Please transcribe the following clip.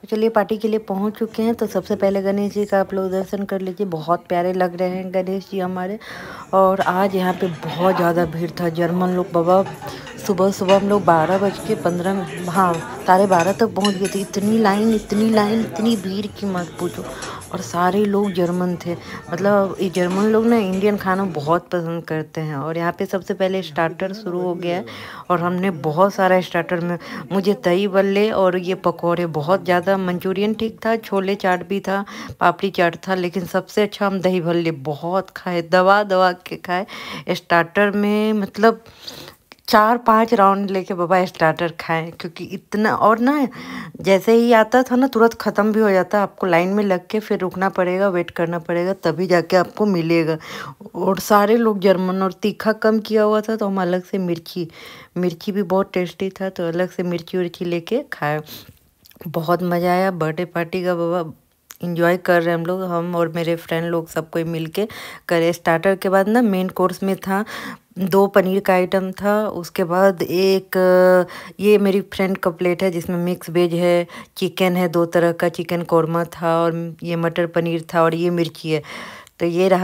तो चलिए पार्टी के लिए पहुंच चुके हैं तो सबसे पहले गणेश जी का आप लोग दर्शन कर लीजिए बहुत प्यारे लग रहे हैं गणेश जी हमारे और आज यहाँ पे बहुत ज़्यादा भीड़ था जर्मन लोग बाबा सुबह सुबह हम लोग बारह बज के पंद्रह हाँ साढ़े बारह तक पहुंच गए थे इतनी लाइन इतनी लाइन इतनी भीड़ की मत पूछो और सारे लोग जर्मन थे मतलब ये जर्मन लोग ना इंडियन खाना बहुत पसंद करते हैं और यहाँ पे सबसे पहले स्टार्टर शुरू हो गया है और हमने बहुत सारा स्टार्टर में मुझे दही बल्ले और ये पकौड़े बहुत ज़्यादा मंचूरियन ठीक था छोले चाट भी था पापड़ी चाट था लेकिन सबसे अच्छा हम दही बल्ले बहुत खाए दवा दवा के खाए स्टार्टर में मतलब चार पांच राउंड लेके बाबा स्टार्टर खाएं क्योंकि इतना और ना जैसे ही आता था ना तुरंत ख़त्म भी हो जाता आपको लाइन में लग के फिर रुकना पड़ेगा वेट करना पड़ेगा तभी जाके आपको मिलेगा और सारे लोग जर्मन और तीखा कम किया हुआ था तो हम अलग से मिर्ची मिर्ची भी बहुत टेस्टी था तो अलग से मिर्ची उर्ची ले खाए बहुत मज़ा आया बर्थडे पार्टी का बाबा इन्जॉय कर रहे हम लोग हम और मेरे फ्रेंड लोग सब कोई मिल के करे स्टार्टर के बाद ना मेन कोर्स में था दो पनीर का आइटम था उसके बाद एक ये मेरी फ्रेंड का प्लेट है जिसमें मिक्स वेज है चिकन है दो तरह का चिकन कौरमा था और ये मटर पनीर था और ये मिर्ची है तो ये रहा